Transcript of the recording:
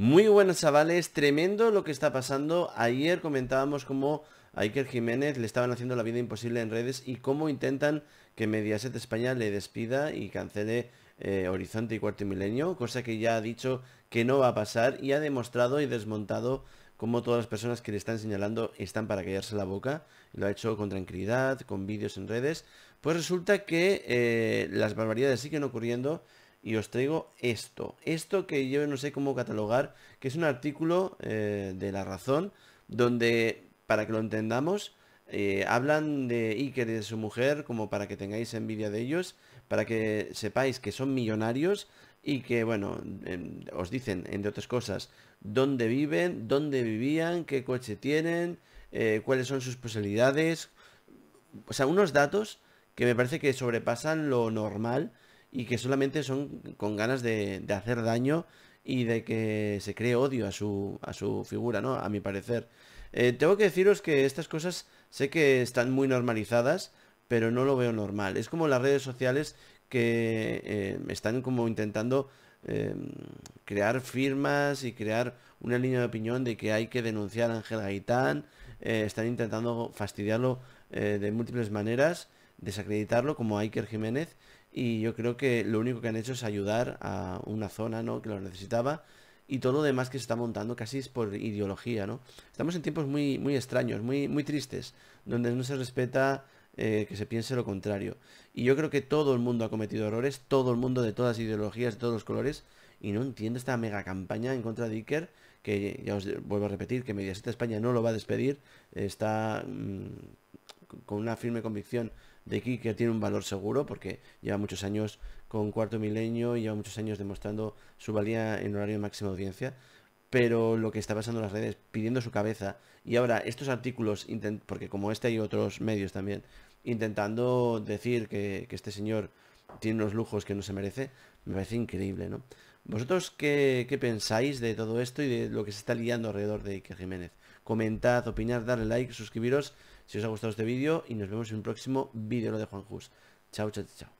Muy buenas chavales, tremendo lo que está pasando. Ayer comentábamos cómo a Iker Jiménez le estaban haciendo la vida imposible en redes y cómo intentan que Mediaset España le despida y cancele eh, Horizonte y Cuarto Milenio, cosa que ya ha dicho que no va a pasar y ha demostrado y desmontado cómo todas las personas que le están señalando están para callarse la boca. Lo ha hecho con tranquilidad, con vídeos en redes. Pues resulta que eh, las barbaridades siguen ocurriendo y os traigo esto. Esto que yo no sé cómo catalogar, que es un artículo eh, de La Razón, donde, para que lo entendamos, eh, hablan de Iker y de su mujer como para que tengáis envidia de ellos, para que sepáis que son millonarios y que, bueno, em, os dicen, entre otras cosas, dónde viven, dónde vivían, qué coche tienen, eh, cuáles son sus posibilidades. O sea, unos datos que me parece que sobrepasan lo normal y que solamente son con ganas de, hacer daño y de que se cree odio a su, a su figura, ¿no? A mi parecer. Eh, tengo que deciros que estas cosas sé que están muy normalizadas, pero no lo veo normal. Es como las redes sociales que eh, están como intentando em, crear firmas y crear una línea de opinión de que hay que denunciar a Ángel Gaitán. Eh, están intentando fastidiarlo de múltiples maneras desacreditarlo como Iker Jiménez y yo creo que lo único que han hecho es ayudar a una zona ¿no? que lo necesitaba y todo lo demás que se está montando casi es por ideología. ¿no? Estamos en tiempos muy, muy extraños, muy, muy tristes, donde no se respeta eh, que se piense lo contrario. Y yo creo que todo el mundo ha cometido errores, todo el mundo de todas ideologías, de todos los colores, y no entiendo esta mega campaña en contra de Iker, que ya os vuelvo a repetir, que Mediaset España no lo va a despedir, está... Mm, con una firme convicción de que tiene un valor seguro, porque lleva muchos años con cuarto milenio y lleva muchos años demostrando su valía en horario de máxima audiencia. Pero lo que está pasando en las redes, pidiendo su cabeza, y ahora estos artículos, porque como este hay otros medios también, intentando decir que este señor tiene unos lujos que no se merece, me parece increíble, ¿no? ¿Vosotros qué, qué, pensáis de todo esto y de lo que se está liando alrededor de Iker Jiménez? Comentad, opinad, darle like, suscribiros si os ha gustado este vídeo y nos vemos en un próximo vídeo de Juan Jus. Chao, chao, chao.